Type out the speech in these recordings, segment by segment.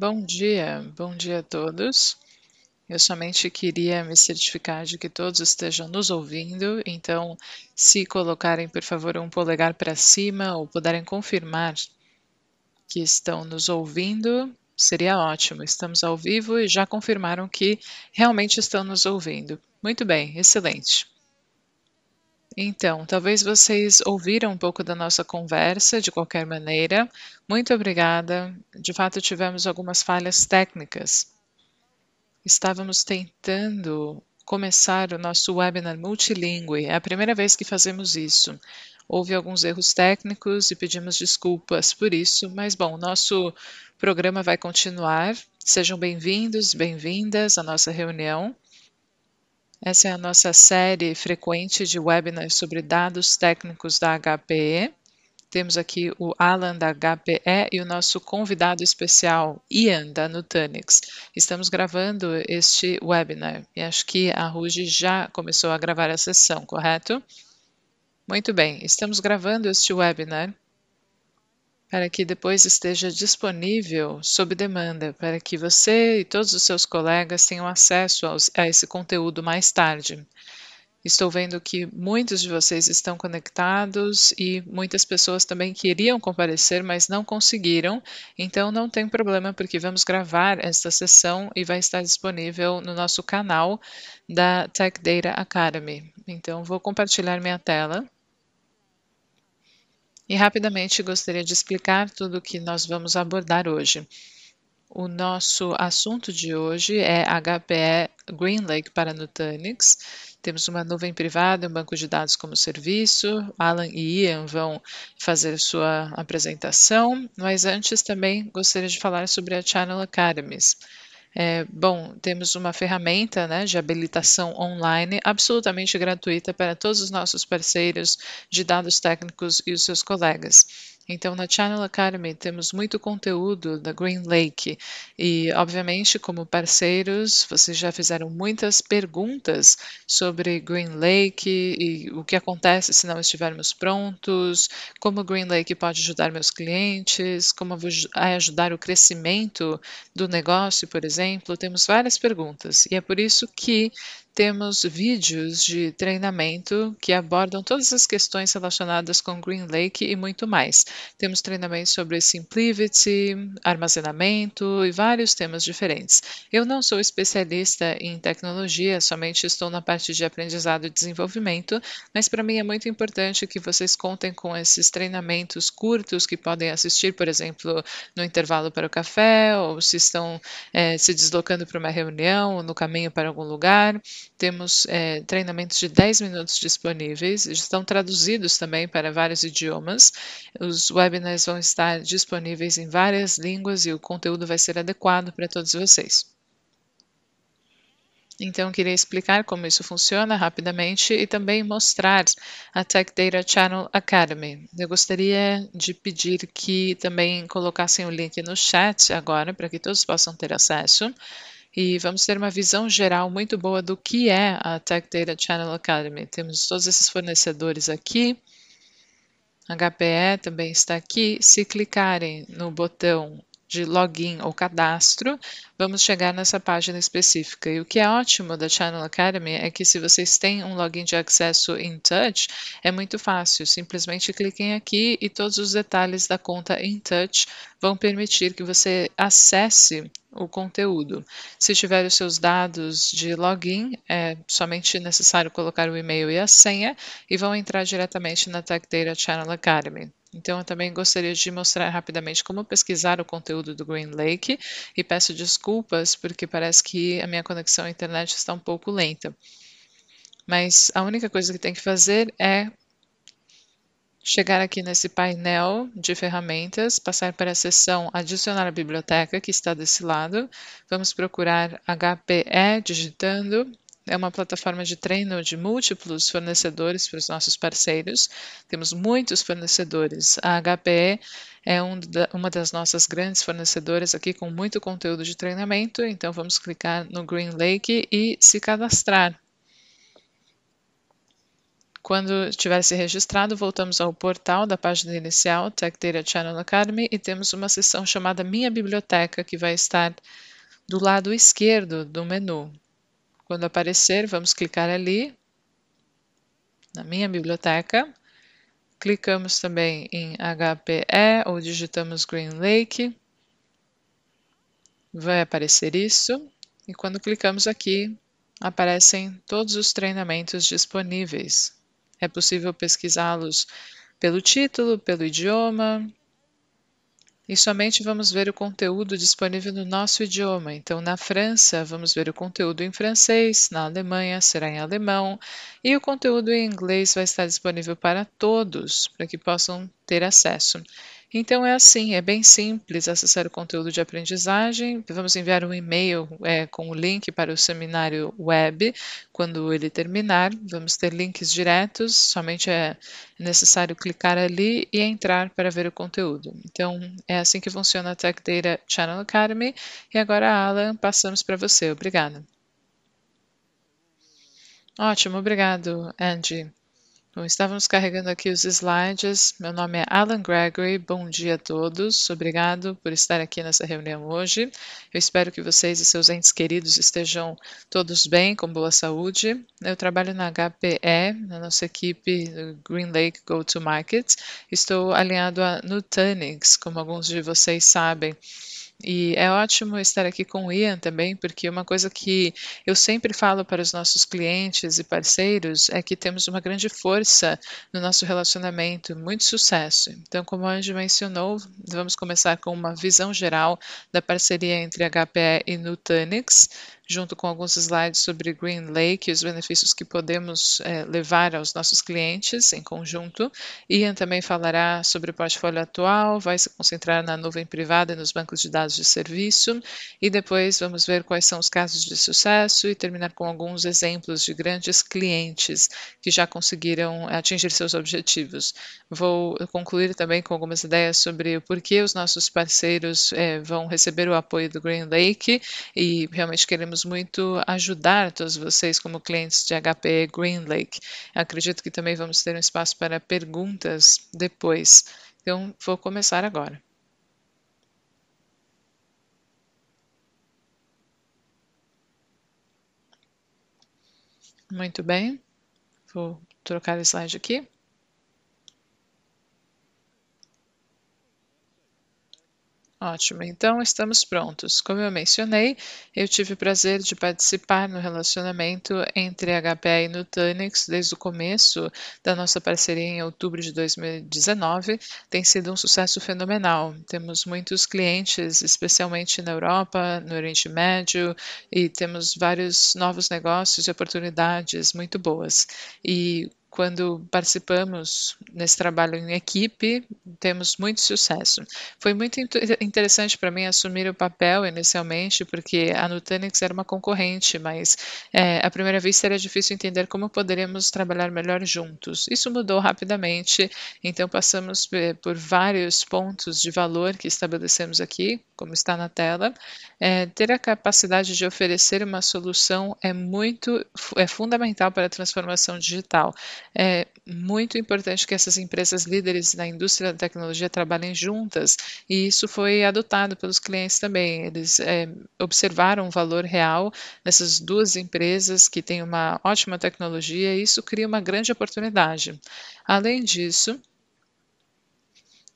Bom dia, bom dia a todos. Eu somente queria me certificar de que todos estejam nos ouvindo, então, se colocarem, por favor, um polegar para cima ou puderem confirmar que estão nos ouvindo, seria ótimo. Estamos ao vivo e já confirmaram que realmente estão nos ouvindo. Muito bem, excelente. Então, talvez vocês ouviram um pouco da nossa conversa, de qualquer maneira. Muito obrigada. De fato, tivemos algumas falhas técnicas. Estávamos tentando começar o nosso webinar multilingüe. É a primeira vez que fazemos isso. Houve alguns erros técnicos e pedimos desculpas por isso, mas bom, nosso programa vai continuar. Sejam bem-vindos, bem-vindas à nossa reunião. Essa é a nossa série frequente de webinars sobre dados técnicos da HPE. Temos aqui o Alan da HPE e o nosso convidado especial, Ian, da Nutanix. Estamos gravando este webinar e acho que a Ruge já começou a gravar a sessão, correto? Muito bem, estamos gravando este webinar para que depois esteja disponível sob demanda, para que você e todos os seus colegas tenham acesso aos, a esse conteúdo mais tarde. Estou vendo que muitos de vocês estão conectados e muitas pessoas também queriam comparecer, mas não conseguiram. Então não tem problema, porque vamos gravar esta sessão e vai estar disponível no nosso canal da Tech Data Academy. Então vou compartilhar minha tela. E rapidamente gostaria de explicar tudo o que nós vamos abordar hoje. O nosso assunto de hoje é HPE GreenLake para Nutanix. Temos uma nuvem privada, um banco de dados como serviço. Alan e Ian vão fazer sua apresentação, mas antes também gostaria de falar sobre a Channel Academies. É, bom, temos uma ferramenta né, de habilitação online absolutamente gratuita para todos os nossos parceiros de dados técnicos e os seus colegas. Então, na Channel Academy temos muito conteúdo da Green Lake e, obviamente, como parceiros, vocês já fizeram muitas perguntas sobre Green Lake e o que acontece se não estivermos prontos, como Green Lake pode ajudar meus clientes, como vai é ajudar o crescimento do negócio, por exemplo. Temos várias perguntas e é por isso que temos vídeos de treinamento que abordam todas as questões relacionadas com Green Lake e muito mais. Temos treinamentos sobre SimpliVity, armazenamento e vários temas diferentes. Eu não sou especialista em tecnologia, somente estou na parte de aprendizado e desenvolvimento, mas para mim é muito importante que vocês contem com esses treinamentos curtos que podem assistir, por exemplo, no intervalo para o café, ou se estão é, se deslocando para uma reunião, ou no caminho para algum lugar. Temos é, treinamentos de 10 minutos disponíveis, estão traduzidos também para vários idiomas. Os webinars vão estar disponíveis em várias línguas e o conteúdo vai ser adequado para todos vocês. Então, queria explicar como isso funciona rapidamente e também mostrar a Tech Data Channel Academy. Eu gostaria de pedir que também colocassem o link no chat agora para que todos possam ter acesso e vamos ter uma visão geral muito boa do que é a Tech Data Channel Academy. Temos todos esses fornecedores aqui. HPE também está aqui. Se clicarem no botão de login ou cadastro, vamos chegar nessa página específica. E o que é ótimo da Channel Academy é que se vocês têm um login de acesso em touch, é muito fácil. Simplesmente cliquem aqui e todos os detalhes da conta em touch vão permitir que você acesse o conteúdo. Se tiver os seus dados de login, é somente necessário colocar o e-mail e a senha e vão entrar diretamente na Tech Data Channel Academy. Então, eu também gostaria de mostrar rapidamente como pesquisar o conteúdo do Green Lake e peço desculpas porque parece que a minha conexão à internet está um pouco lenta. Mas a única coisa que tem que fazer é chegar aqui nesse painel de ferramentas, passar para a seção adicionar a biblioteca, que está desse lado. Vamos procurar HPE digitando. É uma plataforma de treino de múltiplos fornecedores para os nossos parceiros. Temos muitos fornecedores. A HPE é um da, uma das nossas grandes fornecedoras aqui com muito conteúdo de treinamento. Então vamos clicar no Green Lake e se cadastrar. Quando tiver se registrado, voltamos ao portal da página inicial, Tech Data Channel Academy, e temos uma seção chamada Minha Biblioteca, que vai estar do lado esquerdo do menu. Quando aparecer, vamos clicar ali, na Minha Biblioteca. Clicamos também em HPE ou digitamos Green Lake. Vai aparecer isso. E quando clicamos aqui, aparecem todos os treinamentos disponíveis. É possível pesquisá-los pelo título, pelo idioma. E somente vamos ver o conteúdo disponível no nosso idioma. Então, na França, vamos ver o conteúdo em francês, na Alemanha será em alemão, e o conteúdo em inglês vai estar disponível para todos, para que possam ter acesso. Então é assim, é bem simples acessar o conteúdo de aprendizagem. Vamos enviar um e-mail é, com o link para o seminário web quando ele terminar. Vamos ter links diretos, somente é necessário clicar ali e entrar para ver o conteúdo. Então é assim que funciona a Tech Data Channel Academy. E agora, Alan, passamos para você. Obrigada. Ótimo, obrigado, Andy. Bom, estávamos carregando aqui os slides. Meu nome é Alan Gregory. Bom dia a todos. Obrigado por estar aqui nessa reunião hoje. Eu espero que vocês e seus entes queridos estejam todos bem, com boa saúde. Eu trabalho na HPE, na nossa equipe Green Lake Go to Market. Estou alinhado a Nutanix, como alguns de vocês sabem. E é ótimo estar aqui com o Ian também, porque uma coisa que eu sempre falo para os nossos clientes e parceiros é que temos uma grande força no nosso relacionamento, muito sucesso. Então, como a Anjo mencionou, vamos começar com uma visão geral da parceria entre a HPE e Nutanix junto com alguns slides sobre Green Lake e os benefícios que podemos é, levar aos nossos clientes em conjunto. Ian também falará sobre o portfólio atual, vai se concentrar na nuvem privada e nos bancos de dados de serviço, e depois vamos ver quais são os casos de sucesso e terminar com alguns exemplos de grandes clientes que já conseguiram atingir seus objetivos. Vou concluir também com algumas ideias sobre o porquê os nossos parceiros é, vão receber o apoio do Green Lake e realmente queremos queremos muito ajudar todos vocês como clientes de HP GreenLake. Acredito que também vamos ter um espaço para perguntas depois. Então, vou começar agora. Muito bem, vou trocar o slide aqui. Ótimo, então estamos prontos. Como eu mencionei, eu tive o prazer de participar no relacionamento entre a HPE e Nutanix desde o começo da nossa parceria em outubro de 2019. Tem sido um sucesso fenomenal. Temos muitos clientes, especialmente na Europa, no Oriente Médio, e temos vários novos negócios e oportunidades muito boas. E quando participamos nesse trabalho em equipe, temos muito sucesso. Foi muito interessante para mim assumir o papel inicialmente, porque a Nutanix era uma concorrente, mas é, à primeira vista era difícil entender como poderíamos trabalhar melhor juntos. Isso mudou rapidamente, então passamos é, por vários pontos de valor que estabelecemos aqui, como está na tela. É, ter a capacidade de oferecer uma solução é muito é fundamental para a transformação digital é muito importante que essas empresas líderes na indústria da tecnologia trabalhem juntas, e isso foi adotado pelos clientes também. Eles é, observaram o valor real nessas duas empresas que têm uma ótima tecnologia, e isso cria uma grande oportunidade. Além disso,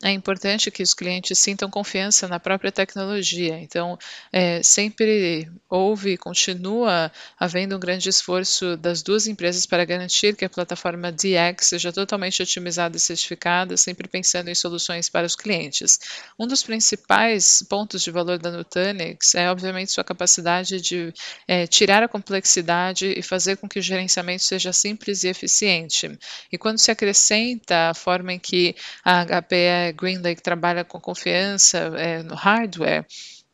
é importante que os clientes sintam confiança na própria tecnologia. Então, é, sempre houve e continua havendo um grande esforço das duas empresas para garantir que a plataforma DX seja totalmente otimizada e certificada, sempre pensando em soluções para os clientes. Um dos principais pontos de valor da Nutanix é, obviamente, sua capacidade de é, tirar a complexidade e fazer com que o gerenciamento seja simples e eficiente. E quando se acrescenta a forma em que a HP é GreenLake trabalha com confiança é, no hardware,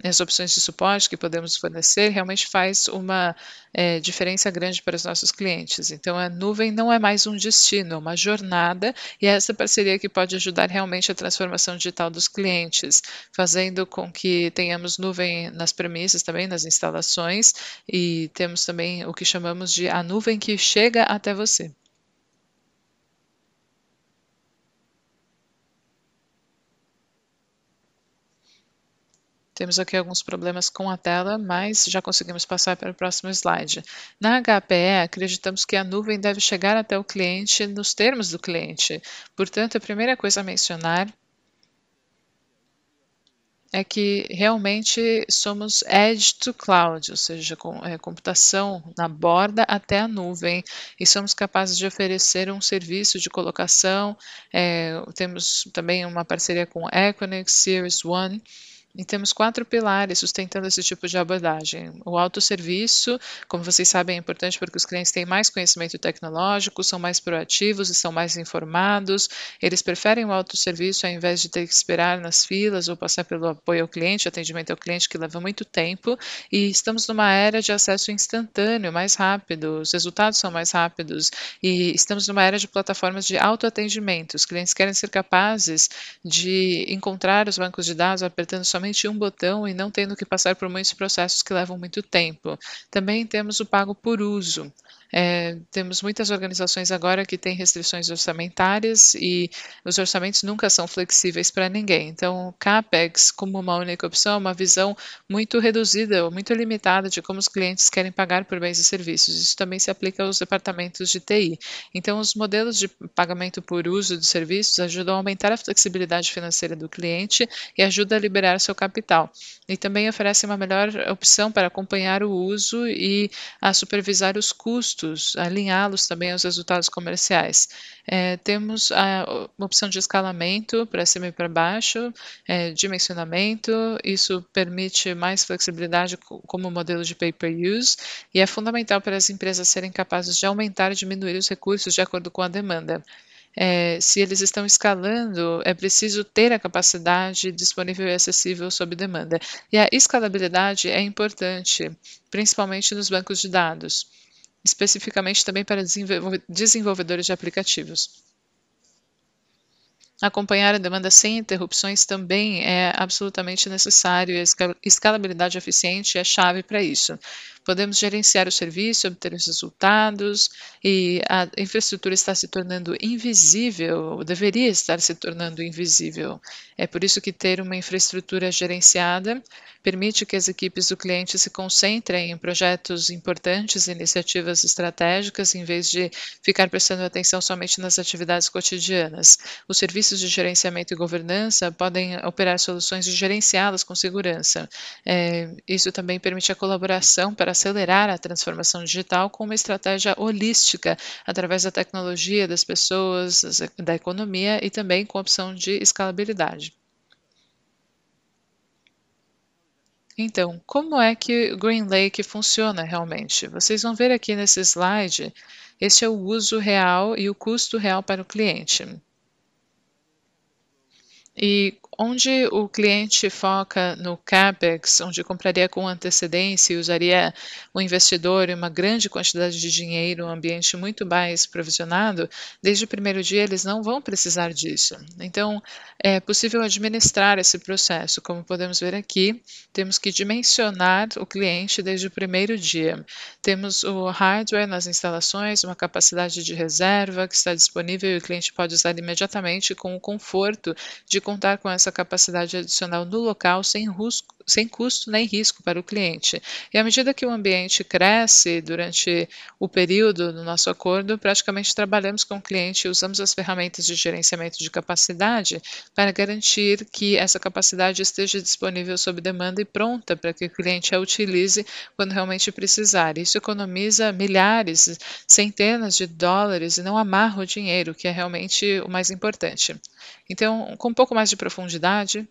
né, as opções de suporte que podemos fornecer realmente faz uma é, diferença grande para os nossos clientes. Então, a nuvem não é mais um destino, é uma jornada e é essa parceria que pode ajudar realmente a transformação digital dos clientes, fazendo com que tenhamos nuvem nas premissas também, nas instalações e temos também o que chamamos de a nuvem que chega até você. Temos aqui alguns problemas com a tela, mas já conseguimos passar para o próximo slide. Na HPE, acreditamos que a nuvem deve chegar até o cliente nos termos do cliente. Portanto, a primeira coisa a mencionar é que realmente somos edge to cloud, ou seja, com, é, computação na borda até a nuvem, e somos capazes de oferecer um serviço de colocação. É, temos também uma parceria com Equinix Series One e temos quatro pilares sustentando esse tipo de abordagem. O autosserviço, como vocês sabem, é importante porque os clientes têm mais conhecimento tecnológico, são mais proativos e são mais informados. Eles preferem o autosserviço ao invés de ter que esperar nas filas ou passar pelo apoio ao cliente, atendimento ao cliente, que leva muito tempo. E estamos numa era de acesso instantâneo, mais rápido, os resultados são mais rápidos. E estamos numa era de plataformas de autoatendimento. Os clientes querem ser capazes de encontrar os bancos de dados apertando somente somente um botão e não tendo que passar por muitos processos que levam muito tempo. Também temos o pago por uso. É, temos muitas organizações agora que têm restrições orçamentárias e os orçamentos nunca são flexíveis para ninguém. Então, o CAPEX, como uma única opção, é uma visão muito reduzida ou muito limitada de como os clientes querem pagar por bens e serviços. Isso também se aplica aos departamentos de TI. Então, os modelos de pagamento por uso de serviços ajudam a aumentar a flexibilidade financeira do cliente e ajuda a liberar seu capital. E também oferece uma melhor opção para acompanhar o uso e a supervisar os custos custos, alinhá-los também aos resultados comerciais. É, temos a, opção de escalamento para cima e para baixo, é, dimensionamento, isso permite mais flexibilidade como modelo de pay-per-use e é fundamental para as empresas serem capazes de aumentar e diminuir os recursos de acordo com a demanda. É, se eles estão escalando, é preciso ter a capacidade disponível e acessível sob demanda. E a escalabilidade é importante, principalmente nos bancos de dados especificamente também para desenvolvedores de aplicativos. Acompanhar a demanda sem interrupções também é absolutamente necessário e a escalabilidade eficiente é chave para isso. Podemos gerenciar o serviço, obter os resultados, e a infraestrutura está se tornando invisível, deveria estar se tornando invisível. É por isso que ter uma infraestrutura gerenciada permite que as equipes do cliente se concentrem em projetos importantes, iniciativas estratégicas, em vez de ficar prestando atenção somente nas atividades cotidianas. Os serviços de gerenciamento e governança podem operar soluções e gerenciá-las com segurança. É, isso também permite a colaboração para acelerar a transformação digital com uma estratégia holística através da tecnologia, das pessoas, da economia e também com a opção de escalabilidade. Então, como é que Green Lake funciona realmente? Vocês vão ver aqui nesse slide, esse é o uso real e o custo real para o cliente. E Onde o cliente foca no CAPEX, onde compraria com antecedência e usaria o investidor e uma grande quantidade de dinheiro, um ambiente muito mais provisionado, desde o primeiro dia eles não vão precisar disso. Então, é possível administrar esse processo. Como podemos ver aqui, temos que dimensionar o cliente desde o primeiro dia. Temos o hardware nas instalações, uma capacidade de reserva que está disponível e o cliente pode usar imediatamente com o conforto de contar com essa essa capacidade adicional no local sem sem custo nem risco para o cliente. E à medida que o ambiente cresce durante o período do nosso acordo, praticamente trabalhamos com o cliente e usamos as ferramentas de gerenciamento de capacidade para garantir que essa capacidade esteja disponível sob demanda e pronta para que o cliente a utilize quando realmente precisar. Isso economiza milhares, centenas de dólares e não amarra o dinheiro, que é realmente o mais importante. Então, com um pouco mais de profundidade,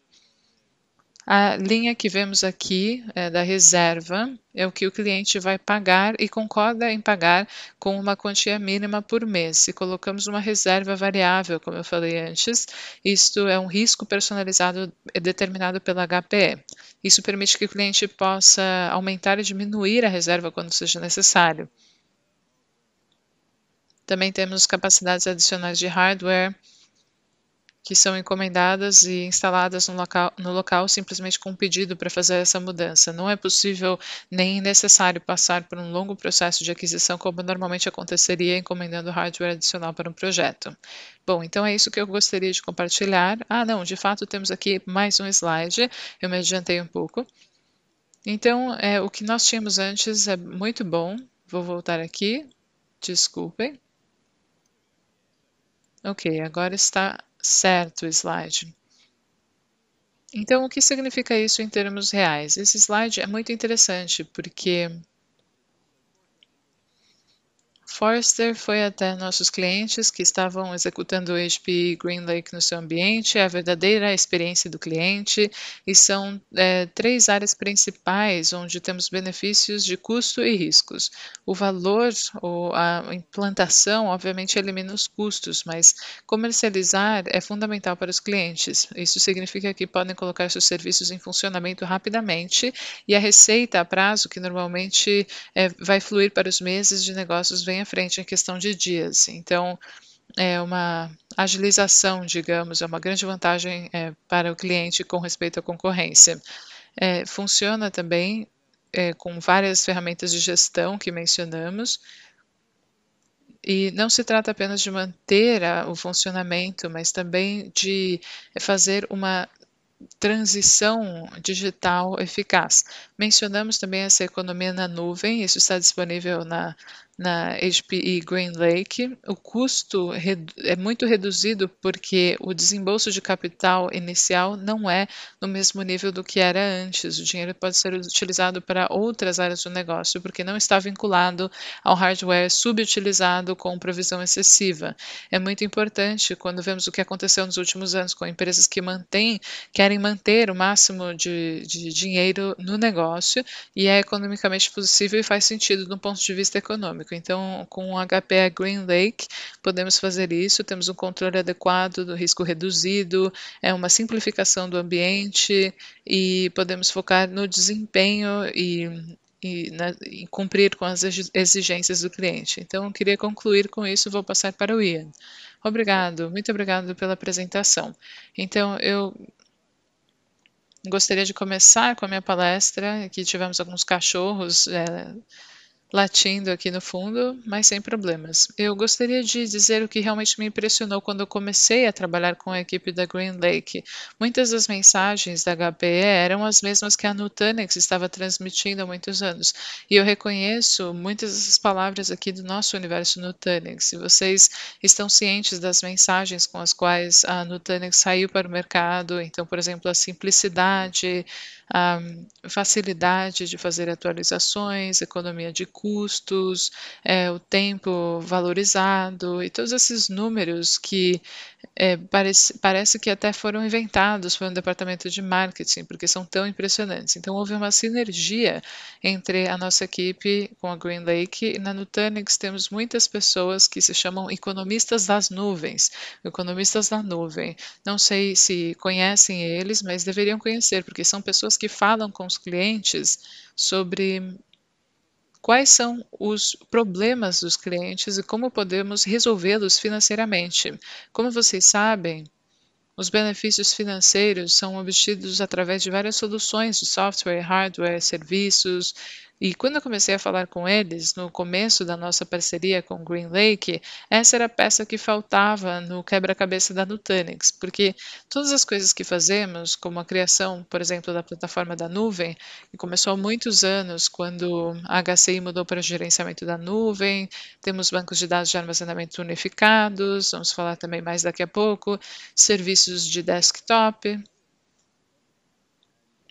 a linha que vemos aqui é, da reserva é o que o cliente vai pagar e concorda em pagar com uma quantia mínima por mês. Se colocamos uma reserva variável, como eu falei antes, isto é um risco personalizado é determinado pela HPE. Isso permite que o cliente possa aumentar e diminuir a reserva quando seja necessário. Também temos capacidades adicionais de hardware, que são encomendadas e instaladas no local, no local simplesmente com um pedido para fazer essa mudança. Não é possível nem necessário passar por um longo processo de aquisição, como normalmente aconteceria encomendando hardware adicional para um projeto. Bom, então é isso que eu gostaria de compartilhar. Ah, não, de fato temos aqui mais um slide, eu me adiantei um pouco. Então, é, o que nós tínhamos antes é muito bom. Vou voltar aqui, desculpem. Ok, agora está certo slide. Então, o que significa isso em termos reais? Esse slide é muito interessante porque Forrester foi até nossos clientes que estavam executando o HPE GreenLake no seu ambiente, é a verdadeira experiência do cliente, e são é, três áreas principais onde temos benefícios de custo e riscos. O valor ou a implantação, obviamente, elimina os custos, mas comercializar é fundamental para os clientes. Isso significa que podem colocar seus serviços em funcionamento rapidamente e a receita a prazo, que normalmente é, vai fluir para os meses de negócios, vem a frente em questão de dias. Então, é uma agilização, digamos, é uma grande vantagem é, para o cliente com respeito à concorrência. É, funciona também é, com várias ferramentas de gestão que mencionamos. E não se trata apenas de manter a, o funcionamento, mas também de fazer uma transição digital eficaz. Mencionamos também essa economia na nuvem, isso está disponível na na HPE Green Lake, o custo é muito reduzido porque o desembolso de capital inicial não é no mesmo nível do que era antes. O dinheiro pode ser utilizado para outras áreas do negócio, porque não está vinculado ao hardware subutilizado com provisão excessiva. É muito importante quando vemos o que aconteceu nos últimos anos com empresas que mantêm, querem manter o máximo de, de dinheiro no negócio e é economicamente possível e faz sentido do ponto de vista econômico. Então, com o HPE é Green Lake, podemos fazer isso, temos um controle adequado do risco reduzido, é uma simplificação do ambiente e podemos focar no desempenho e e, né, e, cumprir com as exigências do cliente. Então, eu queria concluir com isso, vou passar para o Ian. Obrigado, muito obrigado pela apresentação. Então, eu gostaria de começar com a minha palestra, que tivemos alguns cachorros. É, latindo aqui no fundo, mas sem problemas. Eu gostaria de dizer o que realmente me impressionou quando eu comecei a trabalhar com a equipe da Green Lake. Muitas das mensagens da HPE eram as mesmas que a Nutanix estava transmitindo há muitos anos, e eu reconheço muitas dessas palavras aqui do nosso universo Nutanix. E vocês estão cientes das mensagens com as quais a Nutanix saiu para o mercado, então, por exemplo, a simplicidade, a facilidade de fazer atualizações, economia de custos, é, o tempo valorizado e todos esses números que é, parece, parece que até foram inventados pelo um departamento de marketing, porque são tão impressionantes. Então, houve uma sinergia entre a nossa equipe com a Green Lake e na Nutanix temos muitas pessoas que se chamam economistas das nuvens, economistas da nuvem. Não sei se conhecem eles, mas deveriam conhecer, porque são pessoas que falam com os clientes sobre quais são os problemas dos clientes e como podemos resolvê-los financeiramente. Como vocês sabem, os benefícios financeiros são obtidos através de várias soluções de software, hardware, serviços, e quando eu comecei a falar com eles, no começo da nossa parceria com Green Lake, essa era a peça que faltava no quebra-cabeça da Nutanix, porque todas as coisas que fazemos, como a criação, por exemplo, da plataforma da nuvem, que começou há muitos anos, quando a HCI mudou para gerenciamento da nuvem, temos bancos de dados de armazenamento unificados, vamos falar também mais daqui a pouco, serviços de desktop,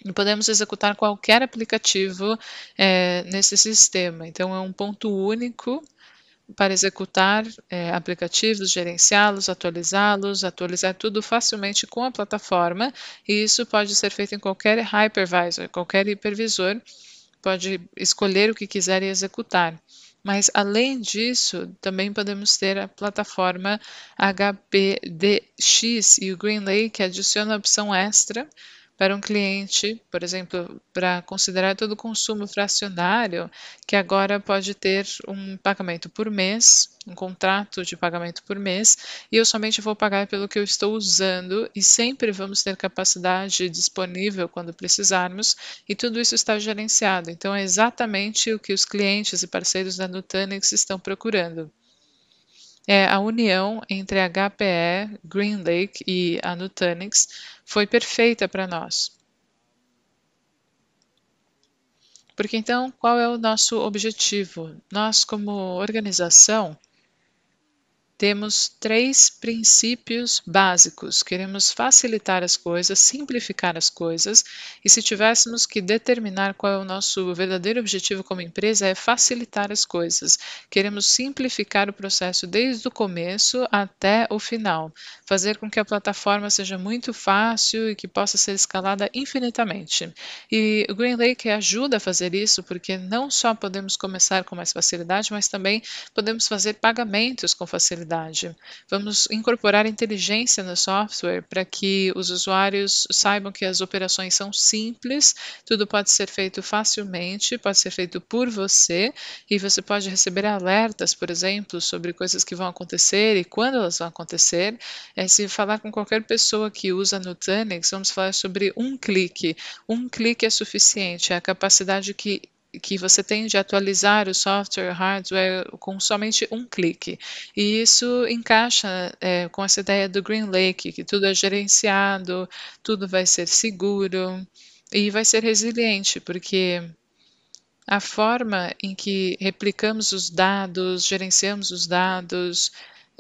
e podemos executar qualquer aplicativo é, nesse sistema. Então, é um ponto único para executar é, aplicativos, gerenciá-los, atualizá-los, atualizar tudo facilmente com a plataforma, e isso pode ser feito em qualquer hypervisor, qualquer hipervisor pode escolher o que quiser e executar. Mas além disso, também podemos ter a plataforma HPDX e o GreenLake que adiciona a opção extra para um cliente, por exemplo, para considerar todo o consumo fracionário, que agora pode ter um pagamento por mês, um contrato de pagamento por mês, e eu somente vou pagar pelo que eu estou usando e sempre vamos ter capacidade disponível quando precisarmos, e tudo isso está gerenciado. Então é exatamente o que os clientes e parceiros da Nutanix estão procurando é a união entre a HPE, GreenLake e a Nutanix foi perfeita para nós. Porque então, qual é o nosso objetivo? Nós, como organização, temos três princípios básicos. Queremos facilitar as coisas, simplificar as coisas, e se tivéssemos que determinar qual é o nosso verdadeiro objetivo como empresa, é facilitar as coisas. Queremos simplificar o processo desde o começo até o final, fazer com que a plataforma seja muito fácil e que possa ser escalada infinitamente. E o GreenLake ajuda a fazer isso porque não só podemos começar com mais facilidade, mas também podemos fazer pagamentos com facilidade Vamos incorporar inteligência no software para que os usuários saibam que as operações são simples, tudo pode ser feito facilmente, pode ser feito por você e você pode receber alertas, por exemplo, sobre coisas que vão acontecer e quando elas vão acontecer. É, se falar com qualquer pessoa que usa Nutanix, vamos falar sobre um clique. Um clique é suficiente, é a capacidade que que você tem de atualizar o software, hardware com somente um clique. E isso encaixa é, com essa ideia do Green Lake, que tudo é gerenciado, tudo vai ser seguro e vai ser resiliente, porque a forma em que replicamos os dados, gerenciamos os dados,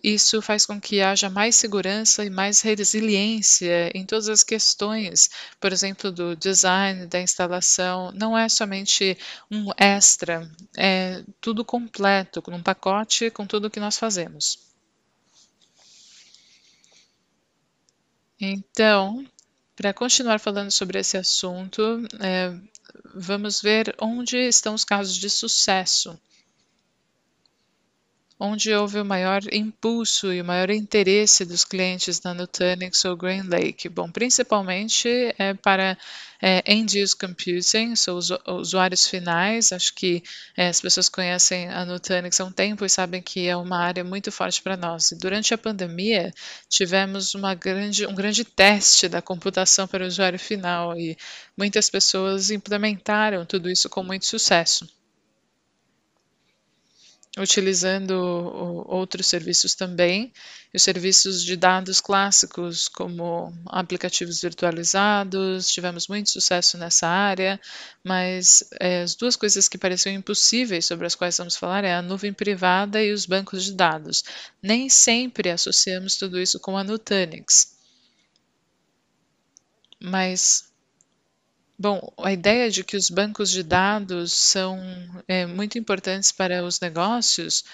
isso faz com que haja mais segurança e mais resiliência em todas as questões, por exemplo, do design, da instalação. Não é somente um extra, é tudo completo, num pacote com tudo que nós fazemos. Então, para continuar falando sobre esse assunto, é, vamos ver onde estão os casos de sucesso onde houve o maior impulso e o maior interesse dos clientes da Nutanix ou Green Lake? Bom, principalmente é, para é, end-use computing, são os usuários finais. Acho que é, as pessoas conhecem a Nutanix há um tempo e sabem que é uma área muito forte para nós. E durante a pandemia, tivemos uma grande, um grande teste da computação para o usuário final e muitas pessoas implementaram tudo isso com muito sucesso utilizando outros serviços também, os serviços de dados clássicos, como aplicativos virtualizados, tivemos muito sucesso nessa área, mas é, as duas coisas que pareciam impossíveis sobre as quais vamos falar é a nuvem privada e os bancos de dados. Nem sempre associamos tudo isso com a Nutanix. Mas Bom, a ideia de que os bancos de dados são é, muito importantes para os negócios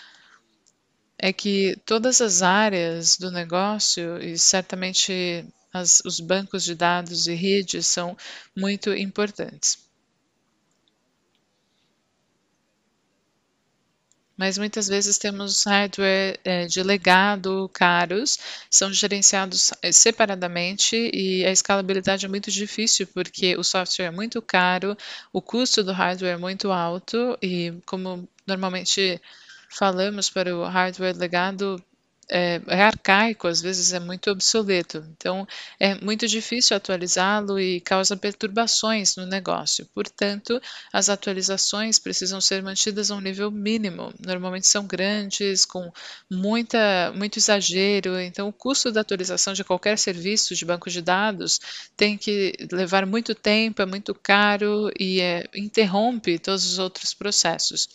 é que todas as áreas do negócio, e certamente as, os bancos de dados e redes são muito importantes. mas muitas vezes temos hardware é, de legado caros, são gerenciados é, separadamente e a escalabilidade é muito difícil porque o software é muito caro, o custo do hardware é muito alto e como normalmente falamos para o hardware legado é, é, arcaico, às vezes é muito obsoleto. Então, é muito difícil atualizá-lo e causa perturbações no negócio. Portanto, as atualizações precisam ser mantidas a um nível mínimo. Normalmente são grandes, com muita, muito exagero. Então, o custo da atualização de qualquer serviço de banco de dados tem que levar muito tempo, é muito caro e é, interrompe todos os outros processos.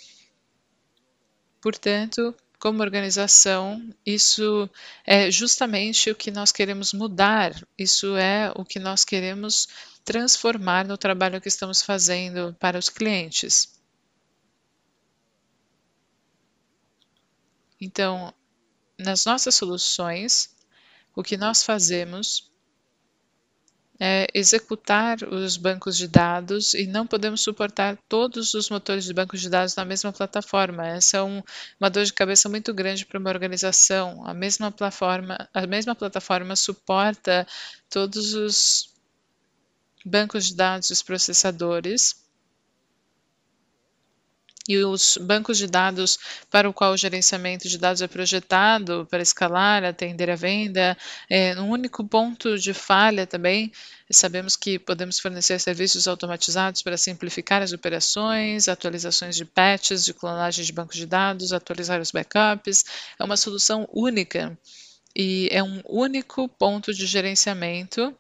Portanto, como organização, isso é justamente o que nós queremos mudar, isso é o que nós queremos transformar no trabalho que estamos fazendo para os clientes. Então, nas nossas soluções, o que nós fazemos é, executar os bancos de dados e não podemos suportar todos os motores de bancos de dados na mesma plataforma. Essa é um, uma dor de cabeça muito grande para uma organização. A mesma plataforma, a mesma plataforma suporta todos os bancos de dados, os processadores e os bancos de dados para o qual o gerenciamento de dados é projetado para escalar, atender à venda, é, um único ponto de falha também. Sabemos que podemos fornecer serviços automatizados para simplificar as operações, atualizações de patches, de clonagem de bancos de dados, atualizar os backups. É uma solução única e é um único ponto de gerenciamento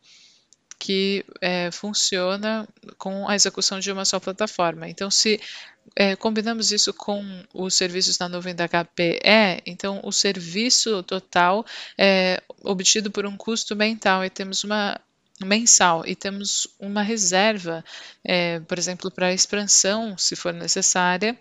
que é, funciona com a execução de uma só plataforma. Então, se é, combinamos isso com os serviços na nuvem da HPE, então o serviço total é obtido por um custo mental e temos uma mensal e temos uma reserva, é, por exemplo, para expansão, se for necessária,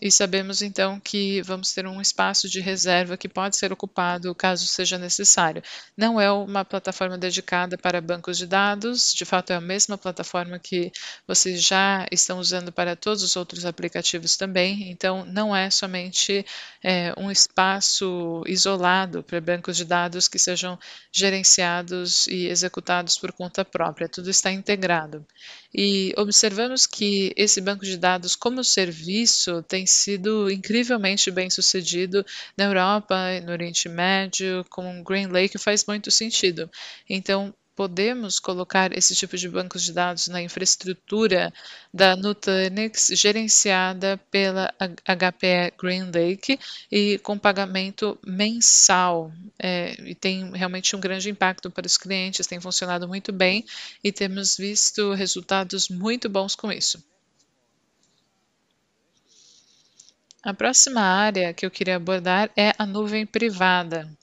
e sabemos então que vamos ter um espaço de reserva que pode ser ocupado caso seja necessário. Não é uma plataforma dedicada para bancos de dados, de fato é a mesma plataforma que vocês já estão usando para todos os outros aplicativos também, então não é somente é, um espaço isolado para bancos de dados que sejam gerenciados e executados por conta própria, tudo está integrado. E observamos que esse banco de dados como serviço tem sido incrivelmente bem sucedido na Europa e no Oriente Médio, com o Green Lake faz muito sentido. Então, podemos colocar esse tipo de bancos de dados na infraestrutura da Nutanix, gerenciada pela HPE GreenLake e com pagamento mensal. É, e tem realmente um grande impacto para os clientes, tem funcionado muito bem e temos visto resultados muito bons com isso. A próxima área que eu queria abordar é a nuvem privada.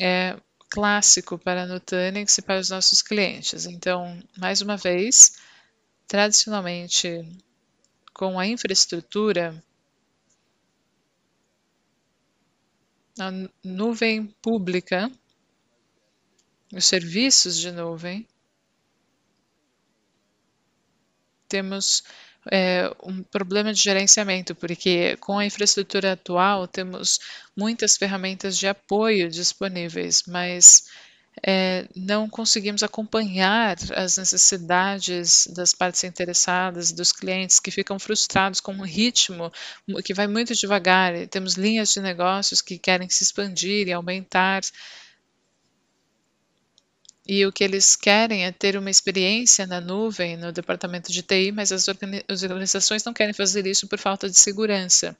É clássico para a Nutanix e para os nossos clientes. Então, mais uma vez, tradicionalmente, com a infraestrutura, a nuvem pública, os serviços de nuvem, temos é, um problema de gerenciamento, porque com a infraestrutura atual temos muitas ferramentas de apoio disponíveis, mas é, não conseguimos acompanhar as necessidades das partes interessadas, dos clientes que ficam frustrados com um ritmo que vai muito devagar. Temos linhas de negócios que querem se expandir e aumentar e o que eles querem é ter uma experiência na nuvem, no departamento de TI, mas as, organizações não querem fazer isso por falta de segurança.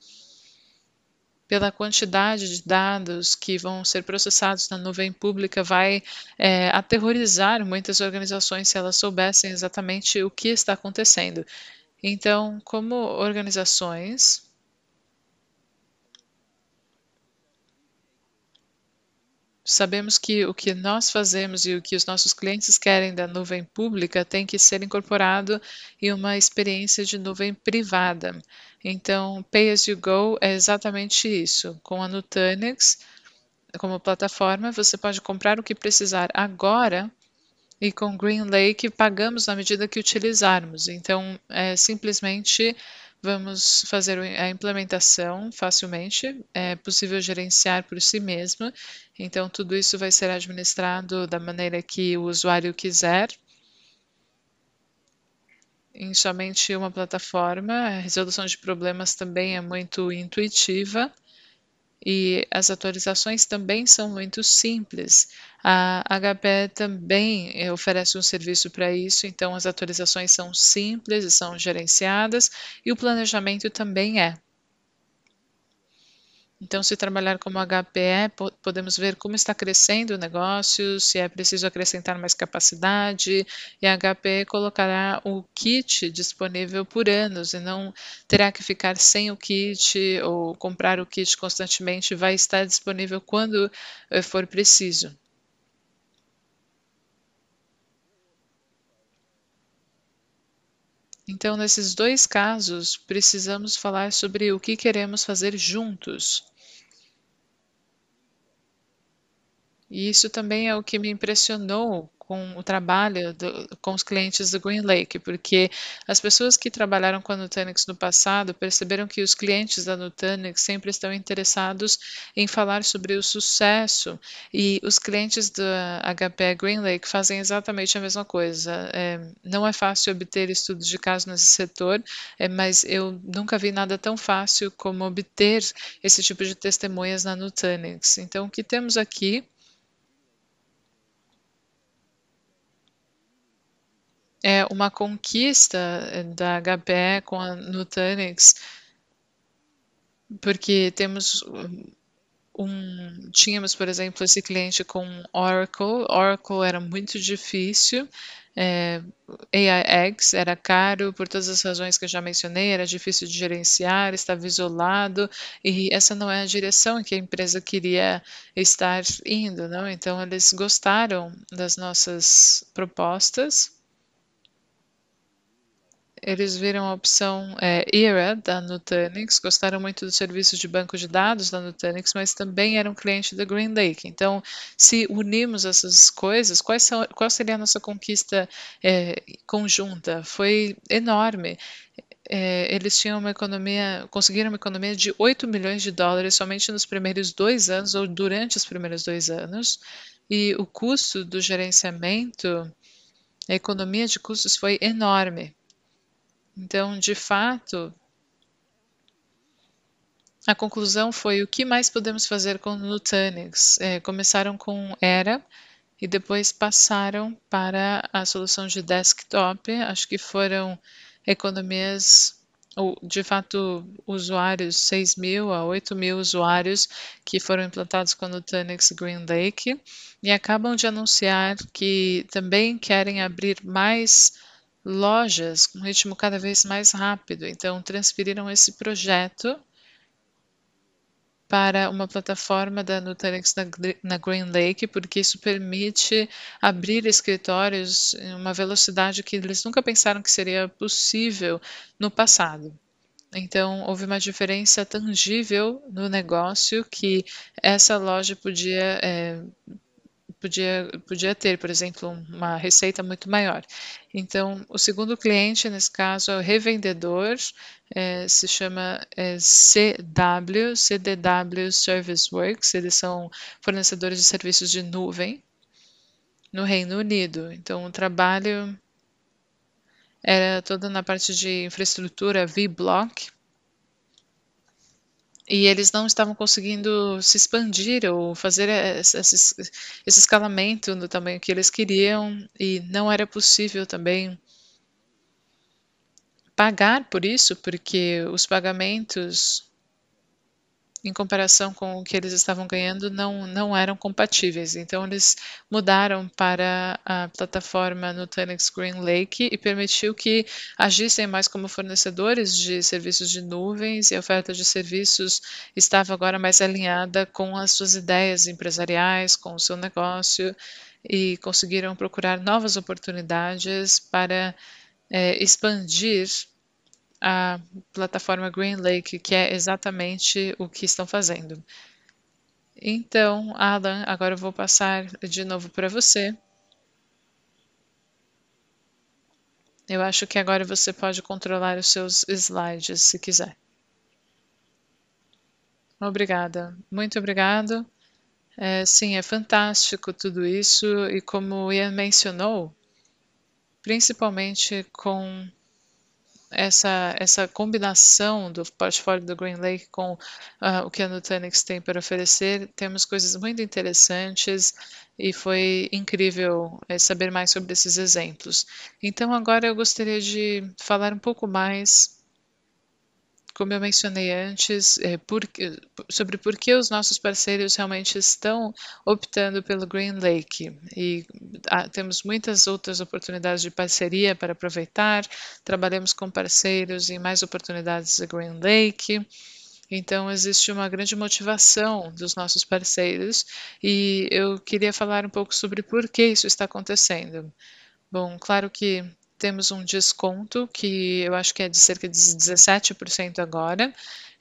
Pela quantidade de dados que vão ser processados na nuvem pública, vai é, aterrorizar muitas organizações se elas soubessem exatamente o que está acontecendo. Então, como organizações, Sabemos que o que nós fazemos e o que os nossos clientes querem da nuvem pública tem que ser incorporado em uma experiência de nuvem privada. Então, Pay as You Go é exatamente isso. Com a Nutanix como plataforma, você pode comprar o que precisar agora e com GreenLake pagamos na medida que utilizarmos. Então, é simplesmente Vamos fazer a implementação facilmente, é possível gerenciar por si mesma, então tudo isso vai ser administrado da maneira que o usuário quiser, em somente uma plataforma. A resolução de problemas também é muito intuitiva e as atualizações também são muito simples. A HP também eh, oferece um serviço para isso, então as atualizações são simples e são gerenciadas, e o planejamento também é. Então, se trabalhar como HPE, podemos ver como está crescendo o negócio, se é preciso acrescentar mais capacidade, e a HPE colocará o kit disponível por anos e não terá que ficar sem o kit ou comprar o kit constantemente, vai estar disponível quando eh, for preciso. Então, nesses dois casos, precisamos falar sobre o que queremos fazer juntos. E isso também é o que me impressionou com o trabalho do, com os clientes do Green Lake, porque as pessoas que trabalharam com a Nutanix no passado perceberam que os clientes da Nutanix sempre estão interessados em falar sobre o sucesso e os clientes da HP Green Lake fazem exatamente a mesma coisa. É, não é fácil obter estudos de caso nesse setor, é, mas eu nunca vi nada tão fácil como obter esse tipo de testemunhas na Nutanix. Então, o que temos aqui é uma conquista é, da HPE com a Nutanix, porque temos um, tínhamos, por exemplo, esse cliente com Oracle. Oracle era muito difícil. É, AIX era caro por todas as razões que eu já mencionei, era difícil de gerenciar, estava isolado, e essa não é a direção que a empresa queria estar indo, não? Então eles gostaram das nossas propostas eles viram a opção é, ERA da Nutanix, gostaram muito dos serviços de banco de dados da Nutanix, mas também eram cliente da Green Lake. Então, se unirmos essas coisas, quais são, qual seria a nossa conquista é, conjunta? Foi enorme. É, eles tinham uma economia, conseguiram uma economia de 8 milhões de dólares somente nos primeiros dois anos ou durante os primeiros dois anos. E o custo do gerenciamento, a economia de custos foi enorme. Então, de fato, a conclusão foi o que mais podemos fazer com Nutanix. É, começaram com Era e depois passaram para a solução de desktop. Acho que foram economias, ou de fato usuários, 6 mil a 8 mil usuários que foram implantados com Nutanix Green Lake e acabam de anunciar que também querem abrir mais lojas com ritmo cada vez mais rápido. Então, transferiram esse projeto para uma plataforma da Nutanix na, Green Lake, porque isso permite abrir escritórios em uma velocidade que eles nunca pensaram que seria possível no passado. Então, houve uma diferença tangível no negócio que essa loja podia é, podia, podia ter, por exemplo, uma receita muito maior. Então, o segundo cliente, nesse caso, é o revendedor, é, se chama é, CW, CDW Service Works, eles são fornecedores de serviços de nuvem no Reino Unido. Então, o trabalho era todo na parte de infraestrutura V-Block, e eles não estavam conseguindo se expandir ou fazer esse, esse, escalamento do tamanho que eles queriam e não era possível também pagar por isso, porque os pagamentos em comparação com o que eles estavam ganhando, não, não eram compatíveis. Então, eles mudaram para a plataforma Nutanix Green Lake e permitiu que agissem mais como fornecedores de serviços de nuvens e a oferta de serviços estava agora mais alinhada com as suas ideias empresariais, com o seu negócio e conseguiram procurar novas oportunidades para é, expandir a plataforma Green Lake, que é exatamente o que estão fazendo. Então, Alan, agora eu vou passar de novo para você. Eu acho que agora você pode controlar os seus slides, se quiser. Obrigada. Muito obrigado. É, sim, é fantástico tudo isso. E como Ian mencionou, principalmente com essa, essa combinação do portfólio do Green Lake com uh, o que a Nutanix tem para oferecer, temos coisas muito interessantes e foi incrível é, saber mais sobre esses exemplos. Então, agora eu gostaria de falar um pouco mais como eu mencionei antes, é, por, sobre por que os nossos parceiros realmente estão optando pelo Green Lake. E ah, temos muitas outras oportunidades de parceria para aproveitar, trabalhamos com parceiros em mais oportunidades do Green Lake. Então, existe uma grande motivação dos nossos parceiros e eu queria falar um pouco sobre por que isso está acontecendo. Bom, claro que temos um desconto que eu acho que é de cerca de 17% agora.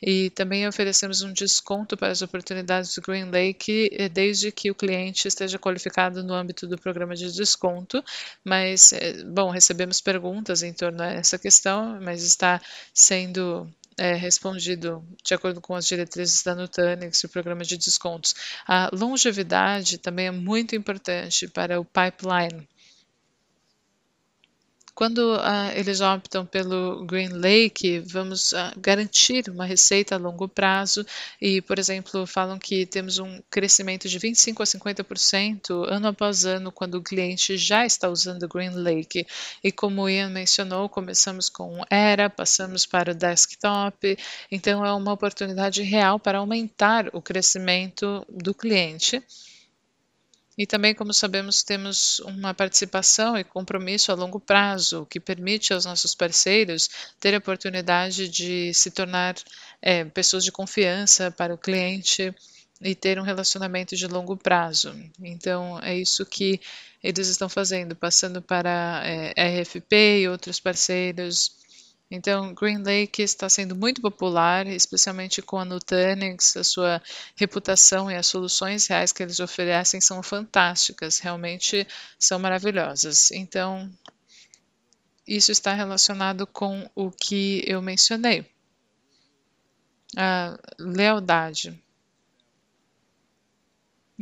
E também oferecemos um desconto para as oportunidades do Green Lake, eh, desde que o cliente esteja qualificado no âmbito do programa de desconto. Mas, eh, bom, recebemos perguntas em torno a essa questão, mas está sendo é, respondido de acordo com as diretrizes da Nutanix e o programa de descontos. A longevidade também é muito importante para o pipeline quando ah, eles optam pelo Green Lake, vamos ah, garantir uma receita a longo prazo e, por exemplo, falam que temos um crescimento de 25 a 50% ano após ano quando o cliente já está usando o Green Lake. E como o Ian mencionou, começamos com Era, passamos para o desktop, então é uma oportunidade real para aumentar o crescimento do cliente e também, como sabemos, temos uma participação e compromisso a longo prazo, que permite aos nossos parceiros ter a oportunidade de se tornar é, pessoas de confiança para o cliente e ter um relacionamento de longo prazo. Então, é isso que eles estão fazendo, passando para é, RFP e outros parceiros então, Green Lake está sendo muito popular, especialmente com a Nutanix, a sua reputação e as soluções reais que eles oferecem são fantásticas, realmente são maravilhosas. Então, isso está relacionado com o que eu mencionei. A ah, lealdade.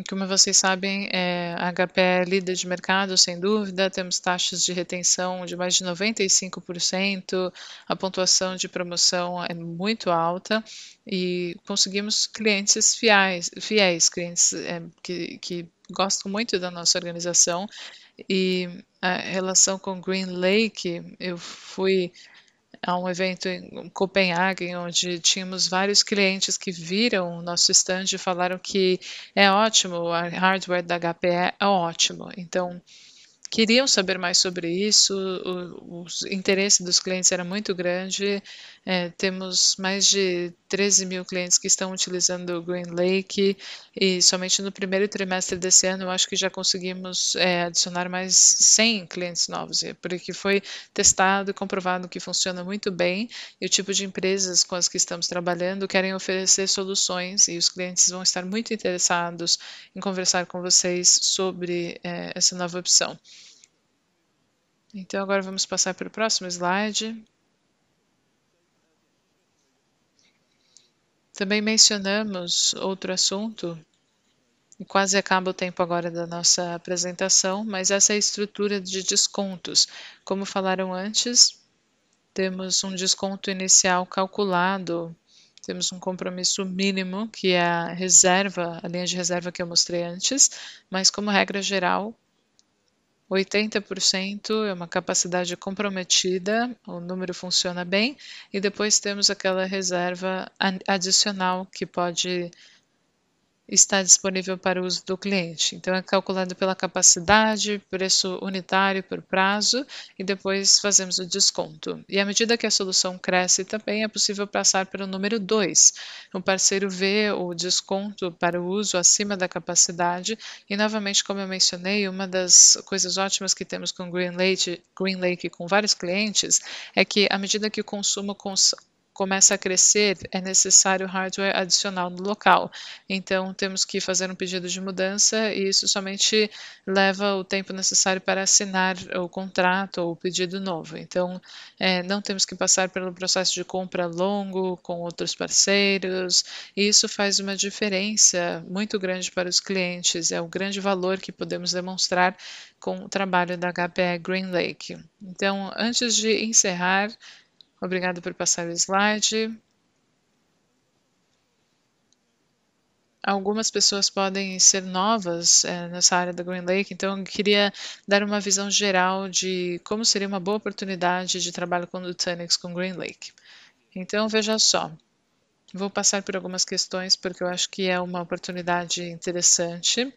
Como vocês sabem, é, a HP é líder de mercado, sem dúvida. Temos taxas de retenção de mais de 95%, a pontuação de promoção é muito alta e conseguimos clientes fiéis, fiéis clientes é, que, que gostam muito da nossa organização. E a é, relação com Green Lake, eu fui a um evento em Copenhague, onde tínhamos vários clientes que viram o nosso stand e falaram que é ótimo, o hardware da HP é ótimo. Então, queriam saber mais sobre isso, o, o interesse dos clientes era muito grande. É, temos mais de 13 mil clientes que estão utilizando o Green Lake e somente no primeiro trimestre desse ano eu acho que já conseguimos é, adicionar mais 100 clientes novos, é porque foi testado e comprovado que funciona muito bem e o tipo de empresas com as que estamos trabalhando querem oferecer soluções e os clientes vão estar muito interessados em conversar com vocês sobre é, essa nova opção. Então, agora vamos passar para o próximo slide. Também mencionamos outro assunto, e quase acaba o tempo agora da nossa apresentação, mas essa é a estrutura de descontos. Como falaram antes, temos um desconto inicial calculado, temos um compromisso mínimo, que é a reserva, a linha de reserva que eu mostrei antes, mas como regra geral, 80% é uma capacidade comprometida, o número funciona bem, e depois temos aquela reserva adicional que pode está disponível para o uso do cliente. Então, é calculado pela capacidade, preço unitário por prazo e depois fazemos o desconto. E à medida que a solução cresce também, é possível passar pelo número 2. O parceiro vê o desconto para o uso acima da capacidade e, novamente, como eu mencionei, uma das coisas ótimas que temos com Green Lake, Green Lake com vários clientes é que à medida que o consumo cons começa a crescer, é necessário hardware adicional no local. Então, temos que fazer um pedido de mudança e isso somente leva o tempo necessário para assinar o contrato ou o pedido novo. Então, é, não temos que passar pelo processo de compra longo com outros parceiros. E isso faz uma diferença muito grande para os clientes. É o grande valor que podemos demonstrar com o trabalho da HPE GreenLake. Então, antes de encerrar, Obrigada por passar o slide. algumas pessoas podem ser novas é, nessa área da Green Lake, então eu queria dar uma visão geral de como seria uma boa oportunidade de trabalho com o Nutanix com Green Lake. Então veja só, vou passar por algumas questões porque eu acho que é uma oportunidade interessante.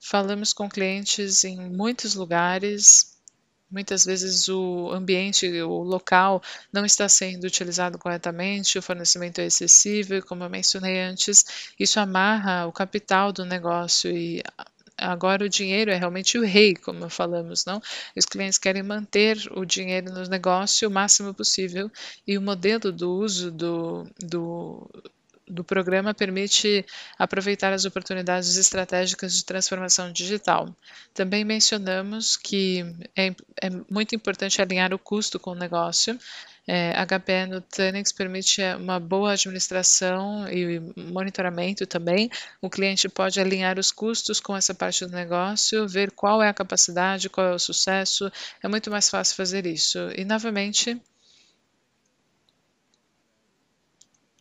Falamos com clientes em muitos lugares, Muitas vezes o ambiente, o local não está sendo utilizado corretamente, o fornecimento é excessivo, e como eu mencionei antes, isso amarra o capital do negócio e agora o dinheiro é realmente o rei, como falamos, não? Os clientes querem manter o dinheiro no negócio o máximo possível e o modelo do uso do, do do programa permite aproveitar as oportunidades estratégicas de transformação digital. Também mencionamos que é, é muito importante alinhar o custo com o negócio. É, HPE é Tanix permite uma boa administração e monitoramento também. O cliente pode alinhar os custos com essa parte do negócio, ver qual é a capacidade, qual é o sucesso. É muito mais fácil fazer isso. E, novamente,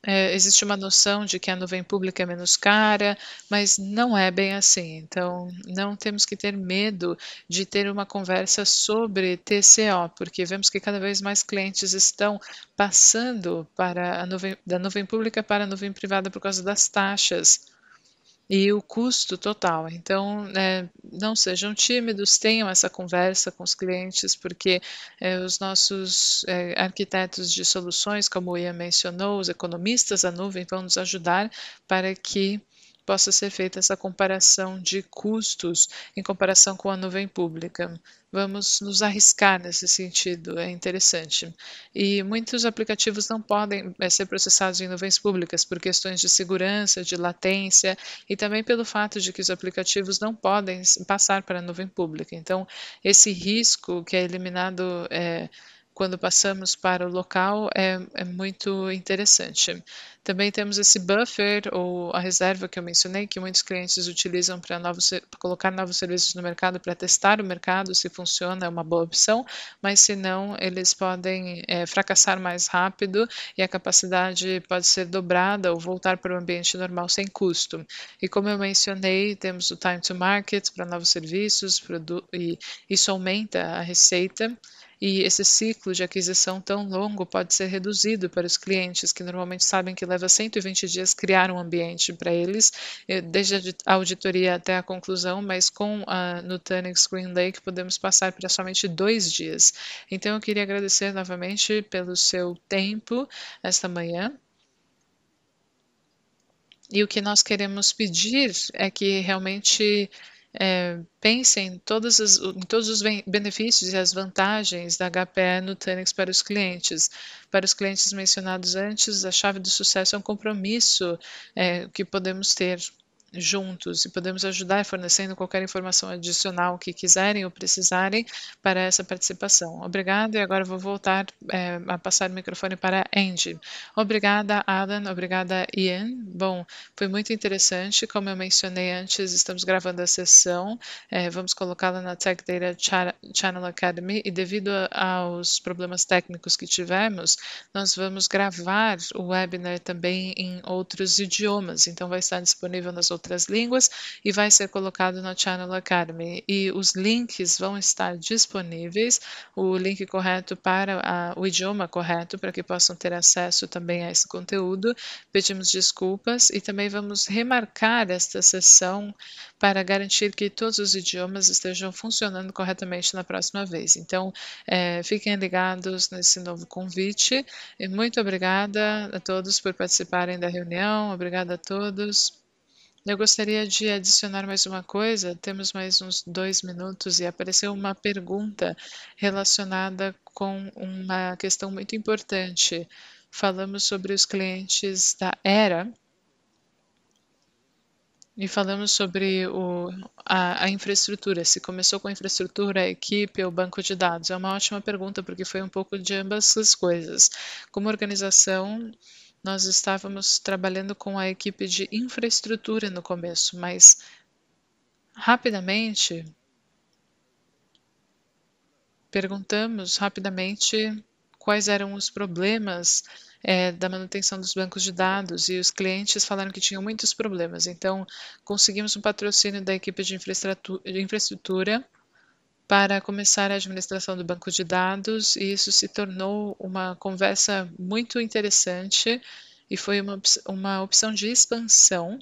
é, existe uma noção de que a nuvem pública é menos cara, mas não é bem assim. Então, não temos que ter medo de ter uma conversa sobre TCO, porque vemos que cada vez mais clientes estão passando para a nuvem, da nuvem pública para a nuvem privada por causa das taxas e o custo total. Então, é, não sejam tímidos, tenham essa conversa com os clientes, porque é, os nossos é, arquitetos de soluções, como o Ian mencionou, os economistas da nuvem, vão nos ajudar para que possa ser feita essa comparação de custos em comparação com a nuvem pública. Vamos nos arriscar nesse sentido, é interessante. E muitos aplicativos não podem eh, ser processados em nuvens públicas por questões de segurança, de latência e também pelo fato de que os aplicativos não podem passar para a nuvem pública. Então, esse risco que é eliminado. É, quando passamos para o local é, é muito interessante. Também temos esse buffer ou a reserva que eu mencionei, que muitos clientes utilizam para colocar novos serviços no mercado, para testar o mercado, se funciona, é uma boa opção, mas se não, eles podem é, fracassar mais rápido e a capacidade pode ser dobrada ou voltar para o ambiente normal sem custo. E como eu mencionei, temos o time to market para novos serviços, e isso aumenta a receita. E esse ciclo de aquisição tão longo pode ser reduzido para os clientes, que normalmente sabem que leva 120 dias criar um ambiente para eles, eh, desde a auditoria até a conclusão, mas com a Nutanix Green Lake podemos passar para somente dois dias. Então eu queria agradecer novamente pelo seu tempo esta manhã. E o que nós queremos pedir é que realmente é, pensem em, todas as, em todos os benefícios e as vantagens da HPE Nutanix para os clientes. Para os clientes mencionados antes, a chave do sucesso é um compromisso é, que podemos ter juntos e podemos ajudar fornecendo qualquer informação adicional que quiserem ou precisarem para essa participação. Obrigada e agora vou voltar é, a passar o microfone para Andy. Obrigada, Alan. Obrigada, Ian. Bom, foi muito interessante. Como eu mencionei antes, estamos gravando a sessão. É, vamos colocá-la na Tech Data Channel Academy e devido a, aos problemas técnicos que tivemos, nós vamos gravar o webinar também em outros idiomas. Então vai estar disponível nas outras outras línguas e vai ser colocado na Channel Academy. E os links vão estar disponíveis, o link correto para a, o idioma correto, para que possam ter acesso também a esse conteúdo. Pedimos desculpas e também vamos remarcar esta sessão para garantir que todos os idiomas estejam funcionando corretamente na próxima vez. Então, é, fiquem ligados nesse novo convite. E muito obrigada a todos por participarem da reunião. Obrigada a todos. Eu gostaria de adicionar mais uma coisa. Temos mais uns dois minutos e apareceu uma pergunta relacionada com uma questão muito importante. Falamos sobre os clientes da Era e falamos sobre o, a, a, infraestrutura, se começou com a infraestrutura, a equipe ou banco de dados. É uma ótima pergunta, porque foi um pouco de ambas as coisas. Como organização, nós estávamos trabalhando com a equipe de infraestrutura no começo, mas rapidamente perguntamos rapidamente quais eram os problemas é, da manutenção dos bancos de dados e os clientes falaram que tinham muitos problemas. Então, conseguimos um patrocínio da equipe de infraestrutura, de infraestrutura para começar a administração do banco de dados, e isso se tornou uma conversa muito interessante e foi uma, uma opção de expansão,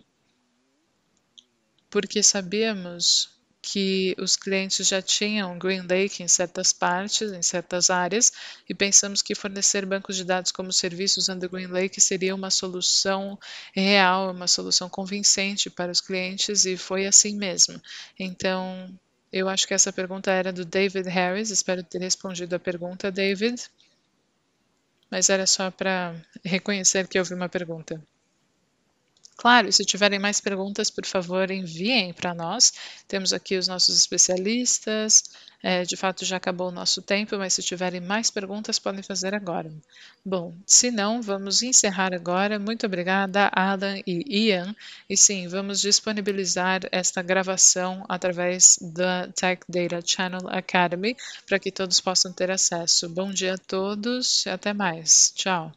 porque sabíamos que os clientes já tinham Green Lake em certas partes, em certas áreas, e pensamos que fornecer bancos de dados como serviço usando Green Lake seria uma solução real, uma solução convincente para os clientes, e foi assim mesmo. Então, eu acho que essa pergunta era do David Harris, espero ter respondido a pergunta, David. Mas era só para reconhecer que houve uma pergunta. Claro, se tiverem mais perguntas, por favor, enviem para nós. Temos aqui os nossos especialistas. É, de fato, já acabou o nosso tempo, mas se tiverem mais perguntas, podem fazer agora. Bom, se não, vamos encerrar agora. Muito obrigada, Adam e Ian. E sim, vamos disponibilizar esta gravação através da Tech Data Channel Academy para que todos possam ter acesso. Bom dia a todos e até mais. Tchau.